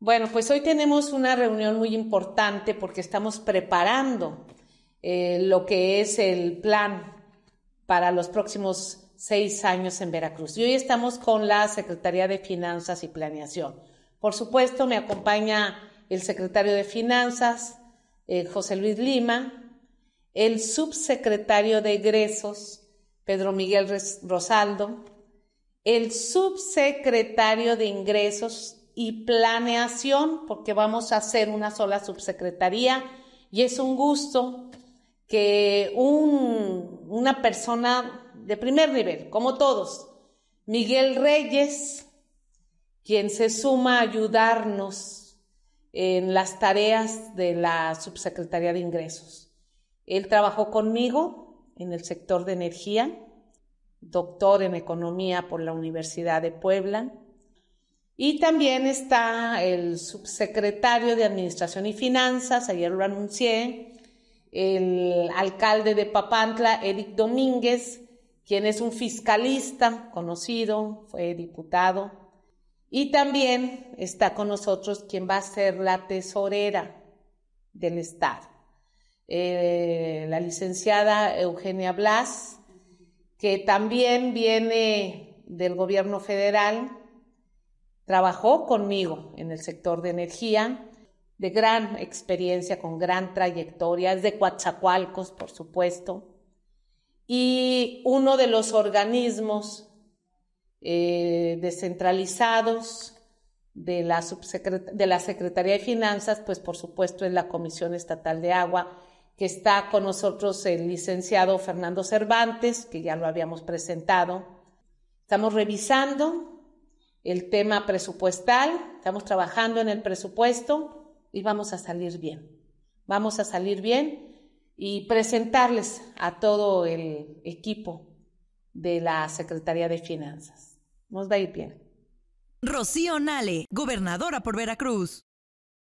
Bueno, pues hoy tenemos una reunión muy importante porque estamos preparando eh, lo que es el plan para los próximos seis años en Veracruz. Y hoy estamos con la Secretaría de Finanzas y Planeación. Por supuesto, me acompaña el secretario de Finanzas, eh, José Luis Lima, el subsecretario de Egresos, Pedro Miguel Rosaldo, el subsecretario de Ingresos, y planeación, porque vamos a hacer una sola subsecretaría y es un gusto que una persona de primer nivel, como todos, Miguel Reyes, quien se suma a ayudarnos en las tareas de la Subsecretaría de Ingresos. Él trabajó conmigo en el sector de energía, doctor en economía por la Universidad de Puebla, y también está el subsecretario de Administración y Finanzas, ayer lo anuncié, el alcalde de Papantla, Eric Domínguez, quien es un fiscalista conocido, fue diputado. Y también está con nosotros quien va a ser la tesorera del Estado, eh, la licenciada Eugenia Blas, que también viene del gobierno federal Trabajó conmigo en el sector de energía, de gran experiencia, con gran trayectoria, es de Coatzacoalcos, por supuesto. Y uno de los organismos eh, descentralizados de la, de la Secretaría de Finanzas, pues por supuesto es la Comisión Estatal de Agua, que está con nosotros el licenciado Fernando Cervantes, que ya lo habíamos presentado. Estamos revisando el tema presupuestal, estamos trabajando en el presupuesto y vamos a salir bien. Vamos a salir bien y presentarles a todo el equipo de la Secretaría de Finanzas. Nos va a ir bien. Rocío Nale, gobernadora por Veracruz.